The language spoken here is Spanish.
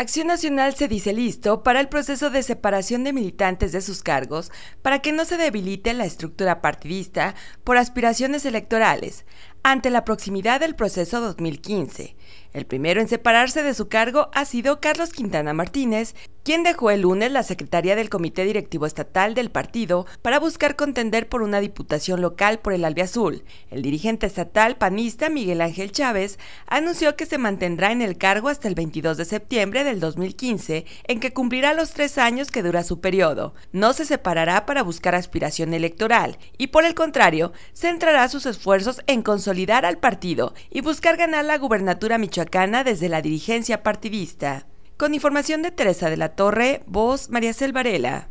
Acción Nacional se dice listo para el proceso de separación de militantes de sus cargos para que no se debilite la estructura partidista por aspiraciones electorales. Ante la proximidad del proceso 2015, el primero en separarse de su cargo ha sido Carlos Quintana Martínez, quien dejó el lunes la secretaría del Comité Directivo Estatal del partido para buscar contender por una diputación local por el Albiazul. El dirigente estatal panista Miguel Ángel Chávez anunció que se mantendrá en el cargo hasta el 22 de septiembre del 2015, en que cumplirá los tres años que dura su periodo. No se separará para buscar aspiración electoral y, por el contrario, centrará sus esfuerzos en consolidar consolidar al partido y buscar ganar la gubernatura michoacana desde la dirigencia partidista. Con información de Teresa de la Torre, voz María Selvarela.